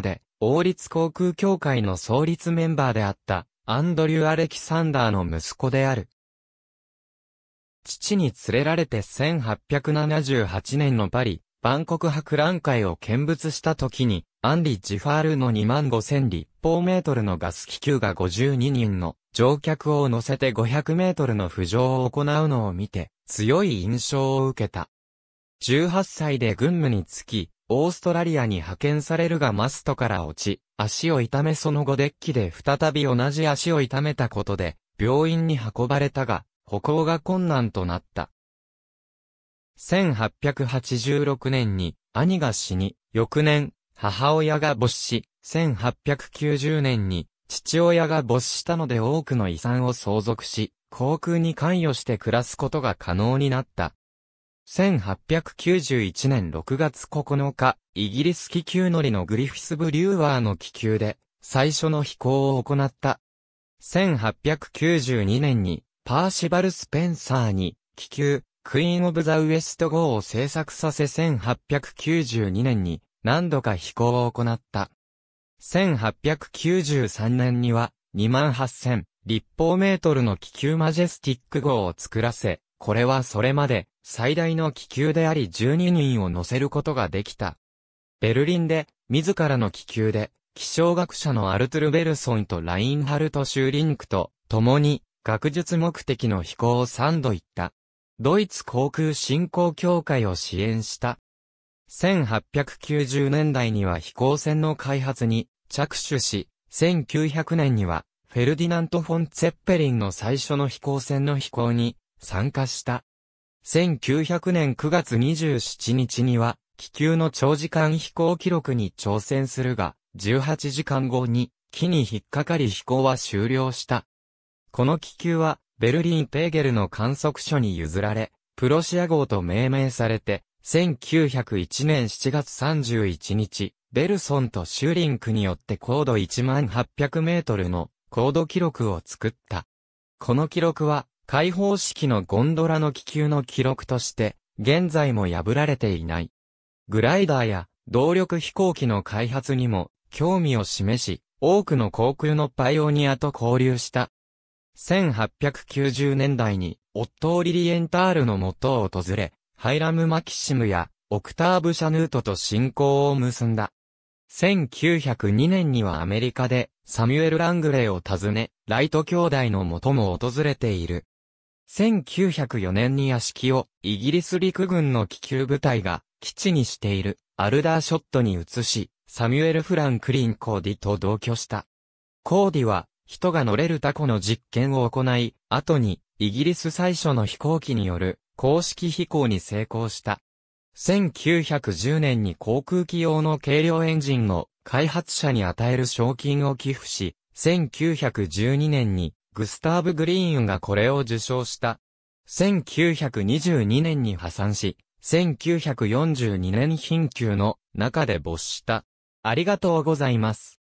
で、王立航空協会の創立メンバーであった、アンドリュー・アレキサンダーの息子である。父に連れられて1878年のパリ、万国博覧会を見物した時に、アンリ・ジファールの2万5千立方メートルのガス気球が52人の乗客を乗せて500メートルの浮上を行うのを見て、強い印象を受けた。18歳で軍務につき、オーストラリアに派遣されるがマストから落ち、足を痛めその後デッキで再び同じ足を痛めたことで、病院に運ばれたが、歩行が困難となった。1886年に兄が死に、翌年、母親が没し、1890年に父親が没したので多くの遺産を相続し、航空に関与して暮らすことが可能になった。1891年6月9日、イギリス気球乗りのグリフィス・ブリューワーの気球で、最初の飛行を行った。1892年に、パーシバル・スペンサーに、気球、クイーン・オブ・ザ・ウエスト号を制作させ1892年に何度か飛行を行った。1893年には2万8000立方メートルの気球マジェスティック号を作らせ、これはそれまで最大の気球であり12人を乗せることができた。ベルリンで自らの気球で気象学者のアルトゥル・ベルソンとラインハルト・シューリンクと共に学術目的の飛行を3度行った。ドイツ航空振興協会を支援した。1890年代には飛行船の開発に着手し、1900年にはフェルディナント・フォン・ツェッペリンの最初の飛行船の飛行に参加した。1900年9月27日には、気球の長時間飛行記録に挑戦するが、18時間後に、木に引っかかり飛行は終了した。この気球は、ベルリン・ペーゲルの観測所に譲られ、プロシア号と命名されて、1901年7月31日、ベルソンとシューリンクによって高度1800メートルの高度記録を作った。この記録は開放式のゴンドラの気球の記録として、現在も破られていない。グライダーや動力飛行機の開発にも興味を示し、多くの航空のパイオニアと交流した。1890年代に、オットー・リリエンタールの元を訪れ、ハイラム・マキシムや、オクターブ・シャヌートと親交を結んだ。1902年にはアメリカで、サミュエル・ラングレーを訪ね、ライト兄弟の元も訪れている。1904年に屋敷をイギリス陸軍の気球部隊が基地にしているアルダーショットに移し、サミュエル・フランクリン・コーディと同居した。コーディは人が乗れるタコの実験を行い、後にイギリス最初の飛行機による公式飛行に成功した。1910年に航空機用の軽量エンジンの開発者に与える賞金を寄付し、1912年にグスターブ・グリーンがこれを受賞した。1922年に破産し、1942年貧窮の中で没した。ありがとうございます。